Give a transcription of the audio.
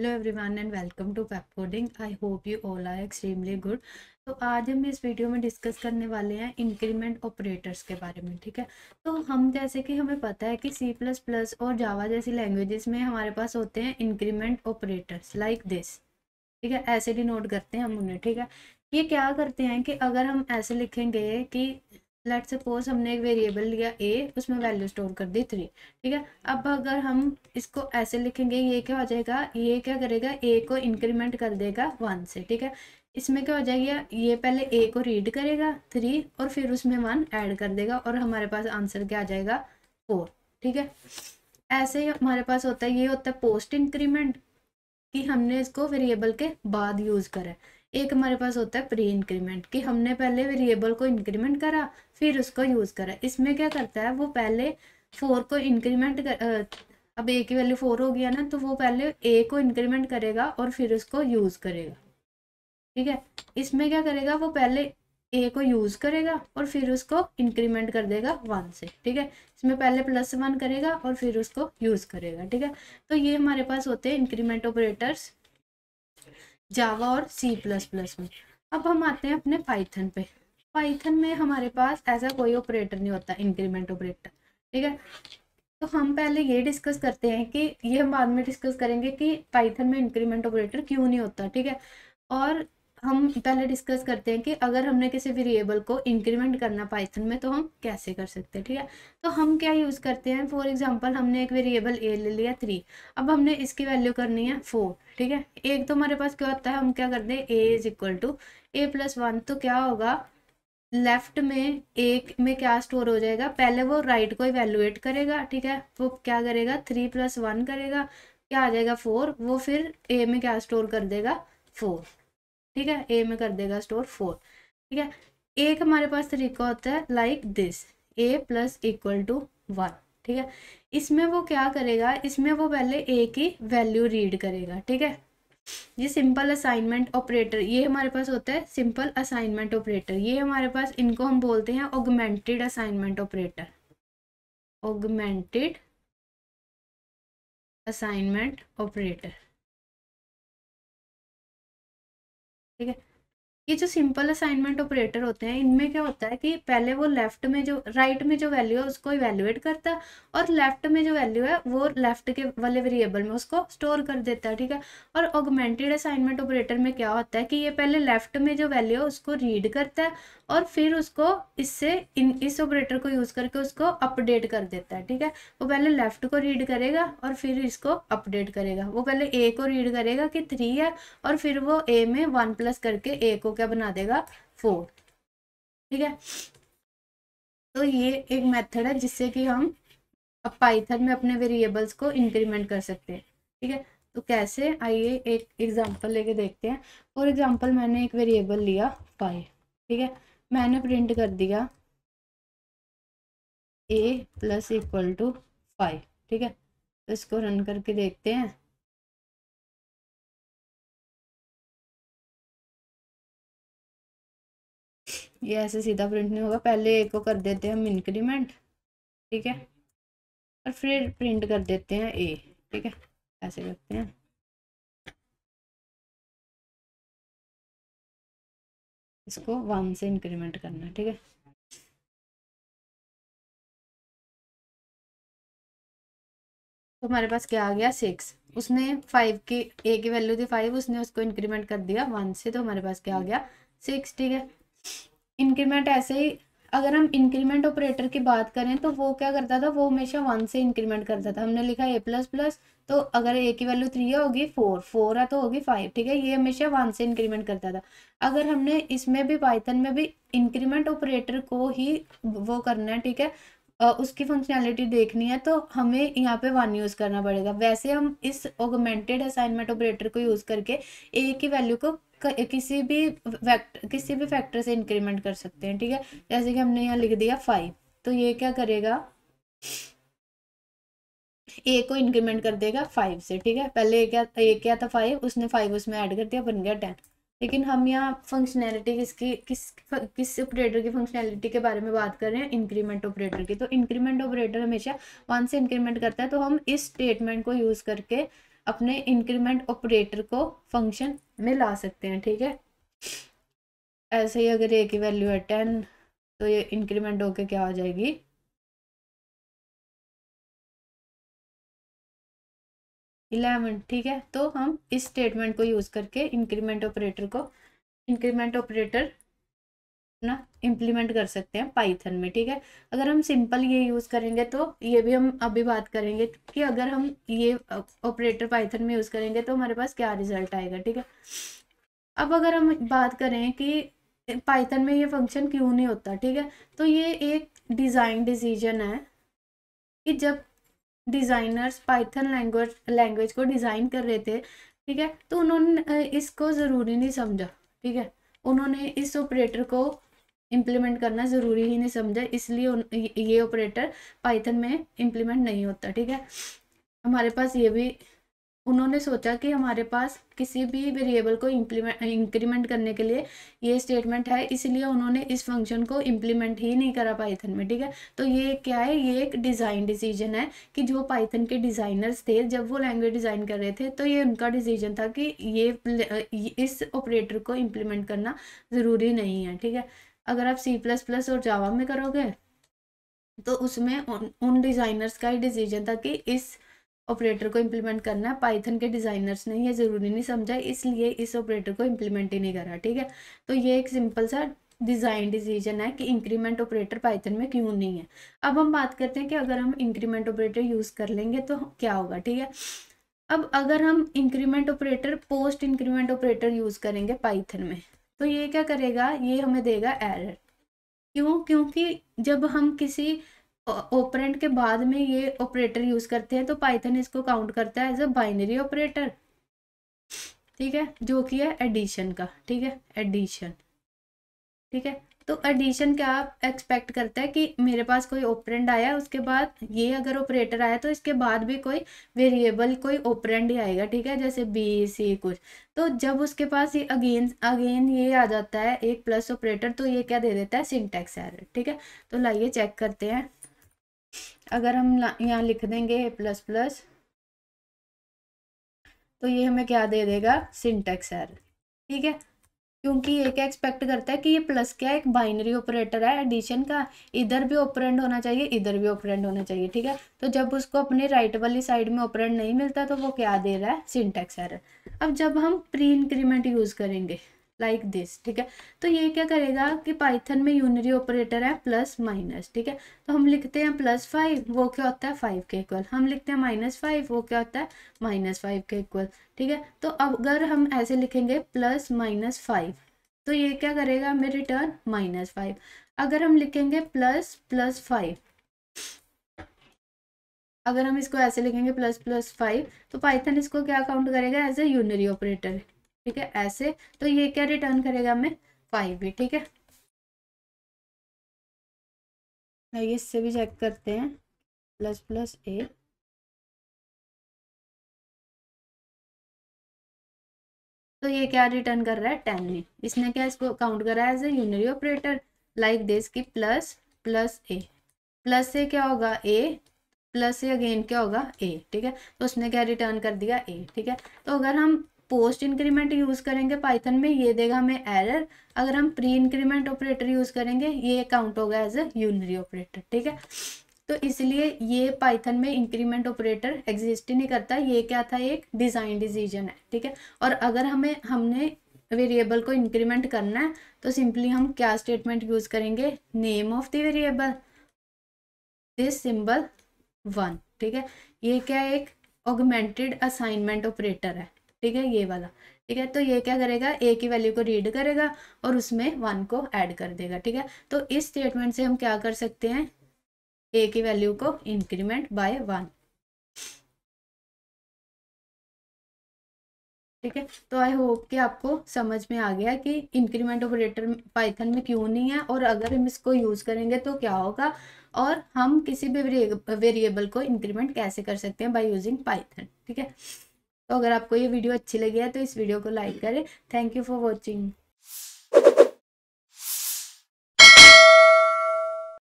hello everyone and welcome to Pepcoding I hope you all are extremely good तो आज हम इस video में डिस्कस करने वाले हैं इंक्रीमेंट ऑपरेटर्स के बारे में ठीक है तो हम जैसे कि हमें पता है कि सी प्लस प्लस और जावा जैसी लैंग्वेजेस में हमारे पास होते हैं इंक्रीमेंट ऑपरेटर्स लाइक दिस ठीक है ऐसे डिनोट करते हैं हम उन्हें ठीक है ये क्या करते हैं कि अगर हम ऐसे लिखेंगे कि लेट सपोज हमने एक वेरिएबल लिया ए उसमें वैल्यू स्टोर कर दी थ्री ठीक है अब अगर हम इसको ऐसे लिखेंगे ये क्या हो जाएगा ये क्या करेगा ए को इंक्रीमेंट कर देगा वन से ठीक है इसमें क्या हो जाएगा ये पहले ए को रीड करेगा थ्री और फिर उसमें वन ऐड कर देगा और हमारे पास आंसर क्या आ जाएगा फोर ठीक है ऐसे हमारे पास होता है ये होता है पोस्ट इंक्रीमेंट कि हमने इसको वेरिएबल के बाद यूज़ करें एक हमारे पास होता है प्री इंक्रीमेंट कि हमने पहले वेरिएबल को इंक्रीमेंट करा फिर उसको यूज़ करा इसमें क्या करता है वो पहले फोर को इंक्रीमेंट कर अब ए की वैल्यू फोर हो गया ना तो वो पहले ए को इंक्रीमेंट करेगा और फिर उसको यूज़ करेगा ठीक है इसमें क्या करेगा वो पहले ए को यूज़ करेगा और फिर उसको इंक्रीमेंट कर देगा वन से ठीक है इसमें पहले प्लस वन करेगा और फिर उसको यूज़ करेगा ठीक है तो ये हमारे पास होते हैं इंक्रीमेंट ऑपरेटर्स जावा और सी प्लस प्लस में अब हम आते हैं अपने पाइथन पे पाइथन में हमारे पास ऐसा कोई ऑपरेटर नहीं होता इंक्रीमेंट ऑपरेटर ठीक है तो हम पहले ये डिस्कस करते हैं कि ये हम बाद में डिस्कस करेंगे कि पाइथन में इंक्रीमेंट ऑपरेटर क्यों नहीं होता ठीक है और हम पहले डिस्कस करते हैं कि अगर हमने किसी वेरिएबल को इंक्रीमेंट करना पाइथन में तो हम कैसे कर सकते हैं ठीक है तो हम क्या यूज़ करते हैं फॉर एग्जांपल हमने एक वेरिएबल ए ले लिया थ्री अब हमने इसकी वैल्यू करनी है फोर ठीक है एक तो हमारे पास क्या होता है हम क्या करते हैं A is equal to A plus one तो क्या होगा लेफ्ट में एक में क्या स्टोर हो जाएगा पहले वो राइट को इवेल्युएट करेगा ठीक है वो क्या करेगा थ्री प्लस वन करेगा क्या आ जाएगा फोर वो फिर ए में क्या स्टोर कर देगा फोर ठीक है ए में कर देगा स्टोर फोर ठीक है एक हमारे पास तरीका होता है like this A plus equal to one ठीक है इसमें वो क्या करेगा इसमें वो पहले ए की वैल्यू रीड करेगा ठीक है ये सिंपल असाइनमेंट ऑपरेटर ये हमारे पास होता है सिंपल असाइनमेंट ऑपरेटर ये हमारे पास इनको हम बोलते हैं augmented assignment operator augmented assignment operator ठीक है ये जो सिंपल असाइनमेंट ऑपरेटर होते हैं इनमें क्या होता है कि पहले वो लेफ्ट में जो राइट में जो वैल्यू है उसको इवेल्युएट करता है और लेफ्ट में जो वैल्यू है वो लेफ्ट के वाले वेरिएबल में उसको स्टोर कर देता है ठीक है और ऑगमेंटेड असाइनमेंट ऑपरेटर में क्या होता है कि ये पहले लेफ्ट में जो वैल्यू है उसको रीड करता है और फिर उसको इससे इन इस ऑपरेटर को यूज़ करके उसको अपडेट कर देता है ठीक है वो पहले लेफ़्ट को रीड करेगा और फिर इसको अपडेट करेगा वो पहले ए को रीड करेगा कि थ्री है और फिर वो ए में वन प्लस करके ए को क्या बना देगा फोर ठीक है तो ये एक मेथड है जिससे कि हम पाइथन में अपने वेरिएबल्स को इंक्रीमेंट कर सकते हैं ठीक है तो कैसे आइए एक एग्जांपल लेके देखते हैं फॉर एग्जांपल मैंने एक वेरिएबल लिया पाई ठीक है मैंने प्रिंट कर दिया A plus equal to five ठीक है तो इसको रन करके देखते हैं ये ऐसे सीधा प्रिंट नहीं होगा पहले ए को कर देते हैं हम इंक्रीमेंट ठीक है और फिर प्रिंट कर देते हैं ए ठीक है ऐसे करते हैं इसको वन से इंक्रीमेंट करना है ठीक है तो हमारे पास क्या आ गया सिक्स उसने फाइव की ए की वैल्यू थी फाइव उसने उसको इंक्रीमेंट कर दिया वन से तो हमारे पास क्या आ गया सिक्स ठीक है इंक्रीमेंट ऐसे ही अगर हम इंक्रीमेंट ऑपरेटर की बात करें तो वो क्या करता था वो हमेशा वन से इंक्रीमेंट करता था हमने लिखा ए प्लस प्लस तो अगर ए की वैल्यू थ्री होगी फोर फोर है तो होगी फाइव ठीक है ये हमेशा वन से इंक्रीमेंट करता था अगर हमने इसमें भी पाइथन में भी इंक्रीमेंट ऑपरेटर को ही वो करना है ठीक है उसकी फंक्शनैलिटी देखनी है तो हमें यहाँ पे वन यूज़ करना पड़ेगा वैसे हम इस ऑगमेंटेड असाइनमेंट ऑपरेटर को यूज़ करके ए की वैल्यू को किसी भी फैक्टर किसी भी फैक्टर से इंक्रीमेंट कर सकते हैं ठीक है जैसे कि हमने यहाँ लिख दिया फाइव तो ये क्या करेगा ए को इंक्रीमेंट कर देगा फाइव से ठीक है पहले ए क्या ए क्या था फाइव उसने फाइव उसमें ऐड कर दिया बन गया टेन लेकिन हम यहाँ फंक्शनैलिटी किसकी किस किस ऑपरेटर की फंक्शनैलिटी के बारे में बात कर रहे हैं इंक्रीमेंट ऑपरेटर की तो इंक्रीमेंट ऑपरेटर हमेशा वन से इंक्रीमेंट करता है तो हम इस स्टेटमेंट को यूज़ करके अपने इंक्रीमेंट ऑपरेटर को फंक्शन में ला सकते हैं ठीक है ऐसे ही अगर ए की वैल्यू है टेन तो ये इंक्रीमेंट होके क्या हो जाएगी इलेवन ठीक है तो हम इस स्टेटमेंट को यूज़ करके इंक्रीमेंट ऑपरेटर को इंक्रीमेंट ऑपरेटर ना इम्प्लीमेंट कर सकते हैं पाइथन में ठीक है अगर हम सिंपल ये यूज़ करेंगे तो ये भी हम अभी बात करेंगे कि अगर हम ये ऑपरेटर पाइथन में यूज़ करेंगे तो हमारे पास क्या रिजल्ट आएगा ठीक है अब अगर हम बात करें कि पाइथन में ये फंक्शन क्यों नहीं होता ठीक है तो ये एक डिज़ाइन डिसीजन है कि जब डिज़ाइनर्स पाइथन लैंग्वेज लैंग्वेज को डिज़ाइन कर रहे थे ठीक है तो उन्होंने इसको ज़रूरी नहीं समझा ठीक है उन्होंने इस ऑपरेटर को इम्प्लीमेंट करना ज़रूरी ही नहीं समझा इसलिए ये ऑपरेटर पाइथन में इम्प्लीमेंट नहीं होता ठीक है हमारे पास ये भी उन्होंने सोचा कि हमारे पास किसी भी वेरिएबल को इम्प्लीमेंट इंक्रीमेंट करने के लिए ये स्टेटमेंट है इसलिए उन्होंने इस फंक्शन को इम्प्लीमेंट ही नहीं करा पाइथन में ठीक है तो ये क्या है ये एक डिज़ाइन डिसीजन है कि जो पाइथन के डिज़ाइनर्स थे जब वो लैंग्वेज डिज़ाइन कर रहे थे तो ये उनका डिसीजन था कि ये इस ऑपरेटर को इम्प्लीमेंट करना ज़रूरी नहीं है ठीक है अगर आप सी प्लस प्लस और जावा में करोगे तो उसमें उन डिज़ाइनर्स का ही डिसीजन था कि इस ऑपरेटर को इम्प्लीमेंट करना है पाइथन के डिज़ाइनर्स ने ये ज़रूरी नहीं समझा इसलिए इस ऑपरेटर को इम्प्लीमेंट ही नहीं करा ठीक है तो ये एक सिंपल सा डिज़ाइन डिसीजन है कि इंक्रीमेंट ऑपरेटर पाइथन में क्यों नहीं है अब हम बात करते हैं कि अगर हम इंक्रीमेंट ऑपरेटर यूज़ कर लेंगे तो क्या होगा ठीक है अब अगर हम increment operator post increment operator use करेंगे पाइथन में तो ये क्या करेगा ये हमें देगा एरर क्यों क्योंकि जब हम किसी ऑपरेंट के बाद में ये ऑपरेटर यूज़ करते हैं तो पाइथन इसको काउंट करता है एज अ बाइनरी ऑपरेटर ठीक है जो कि है एडिशन का ठीक है एडिशन ठीक है तो एडिशन क्या आप एक्सपेक्ट करते हैं कि मेरे पास कोई ऑपरेंड आया उसके बाद ये अगर ऑपरेटर आया तो इसके बाद भी कोई वेरिएबल कोई ऑपरेंड ही आएगा ठीक है जैसे बी सी कुछ तो जब उसके पास ये अगेन अगेन ये आ जाता है एक प्लस ऑपरेटर तो ये क्या दे देता है सिंटेक्स एर ठीक है तो लाइए चेक करते हैं अगर हम यहाँ लिख देंगे प्लस प्लस तो ये हमें क्या दे देगा सिंटेक्स एर ठीक है क्योंकि ये क्या एक्सपेक्ट करता है कि ये प्लस क्या एक बाइनरी ऑपरेटर है एडिशन का इधर भी ऑपरेंड होना चाहिए इधर भी ऑपरेंड होना चाहिए ठीक है तो जब उसको अपने राइट वाली साइड में ऑपरेंड नहीं मिलता तो वो क्या दे रहा है सिंटेक्स एरर अब जब हम प्री इंक्रीमेंट यूज़ करेंगे लाइक दिस ठीक है तो ये क्या करेगा कि पाइथन में यूनरी ऑपरेटर है प्लस माइनस ठीक है तो हम लिखते हैं प्लस फाइव वो क्या होता है फाइव के इक्वल हम लिखते हैं माइनस फाइव वो क्या होता है माइनस फाइव के इक्वल ठीक है तो अगर हम ऐसे लिखेंगे प्लस माइनस फाइव तो ये क्या करेगा हमें रिटर्न माइनस फाइव अगर हम लिखेंगे प्लस प्लस फाइव अगर हम इसको ऐसे लिखेंगे प्लस प्लस फाइव तो पाइथन इसको क्या काउंट करेगा एज ए यूनरी ऑपरेटर ठीक है ऐसे तो ये क्या रिटर्न करेगा हमें फाइव भी ठीक है आइए तो इससे भी चेक करते हैं प्लस प्लस ए तो ये क्या रिटर्न कर रहा है टेन में इसने क्या इसको काउंट करा है as a unary operator like this की प्लस प्लस ए प्लस से क्या होगा ए प्लस से अगेन क्या होगा ए ठीक है तो उसने क्या रिटर्न कर दिया ए ठीक है तो अगर हम पोस्ट इंक्रीमेंट यूज़ करेंगे पाइथन में ये देगा हमें एरर अगर हम प्री इंक्रीमेंट ऑपरेटर यूज़ करेंगे ये काउंट होगा एज अ यूनरी ऑपरेटर ठीक है तो इसलिए ये पाइथन में इंक्रीमेंट ऑपरेटर एग्जिस्ट ही नहीं करता ये क्या था एक डिज़ाइन डिसीजन है ठीक है और अगर हमें हमने वेरिएबल को इंक्रीमेंट करना है तो सिंपली हम क्या स्टेटमेंट यूज़ करेंगे name of the variable this symbol one ठीक है ये क्या एक ऑगमेंटेड असाइनमेंट ऑपरेटर है ठीक है ये वाला ठीक है तो ये क्या करेगा ए की वैल्यू को रीड करेगा और उसमें वन को ऐड कर देगा ठीक है तो इस स्टेटमेंट से हम क्या कर सकते हैं ए की वैल्यू को इंक्रीमेंट बाय वन ठीक है तो आई होप कि आपको समझ में आ गया कि इंक्रीमेंट ऑपरेटर पाइथन में क्यों नहीं है और अगर हम इसको यूज़ करेंगे तो क्या होगा और हम किसी भी वेरिएबल को इंक्रीमेंट कैसे कर सकते हैं बाय यूजिंग पाइथन ठीक है तो अगर आपको ये वीडियो अच्छी लगी है तो इस वीडियो को लाइक करें थैंक यू फॉर वॉचिंग